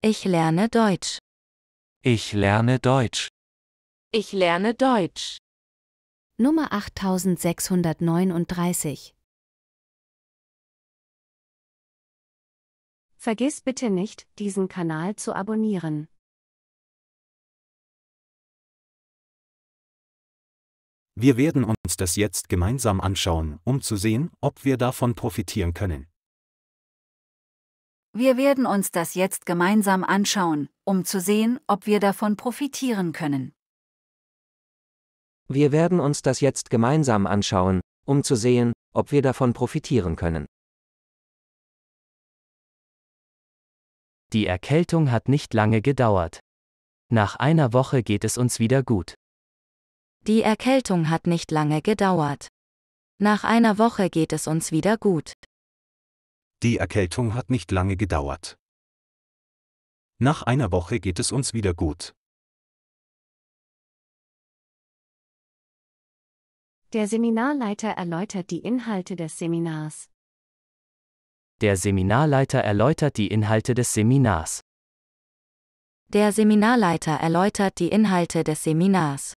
Ich lerne Deutsch. Ich lerne Deutsch. Ich lerne Deutsch. Nummer 8639. Vergiss bitte nicht, diesen Kanal zu abonnieren. Wir werden uns das jetzt gemeinsam anschauen, um zu sehen, ob wir davon profitieren können. Wir werden uns das jetzt gemeinsam anschauen, um zu sehen, ob wir davon profitieren können. Wir werden uns das jetzt gemeinsam anschauen, um zu sehen, ob wir davon profitieren können. Die Erkältung hat nicht lange gedauert. Nach einer Woche geht es uns wieder gut. Die Erkältung hat nicht lange gedauert. Nach einer Woche geht es uns wieder gut. Die Erkältung hat nicht lange gedauert. Nach einer Woche geht es uns wieder gut. Der Seminarleiter erläutert die Inhalte des Seminars. Der Seminarleiter erläutert die Inhalte des Seminars. Der Seminarleiter erläutert die Inhalte des Seminars.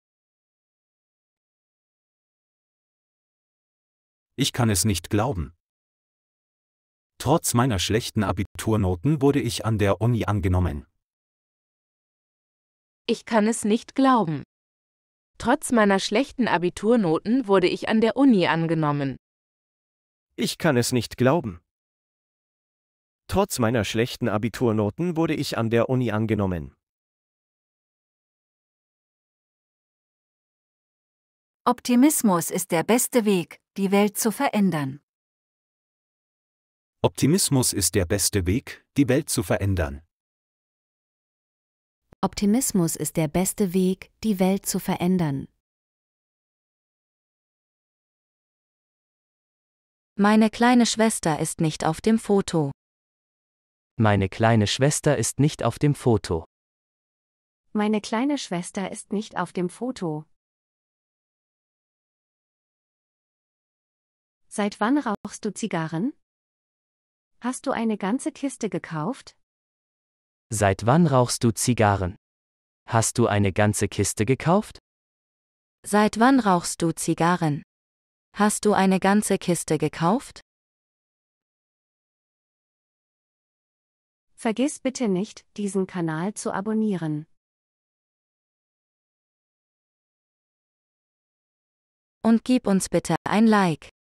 Ich kann es nicht glauben. Trotz meiner schlechten Abiturnoten wurde ich an der Uni angenommen. Ich kann es nicht glauben. Trotz meiner schlechten Abiturnoten wurde ich an der Uni angenommen. Ich kann es nicht glauben. Trotz meiner schlechten Abiturnoten wurde ich an der Uni angenommen. Optimismus ist der beste Weg, die Welt zu verändern. Optimismus ist der beste Weg, die Welt zu verändern. Optimismus ist der beste Weg, die Welt zu verändern. Meine kleine Schwester ist nicht auf dem Foto. Meine kleine Schwester ist nicht auf dem Foto. Meine kleine Schwester ist nicht auf dem Foto. Seit wann rauchst du Zigarren? Hast du eine ganze Kiste gekauft? Seit wann rauchst du Zigarren? Hast du eine ganze Kiste gekauft? Seit wann rauchst du Zigarren? Hast du eine ganze Kiste gekauft? Vergiss bitte nicht, diesen Kanal zu abonnieren. Und gib uns bitte ein Like.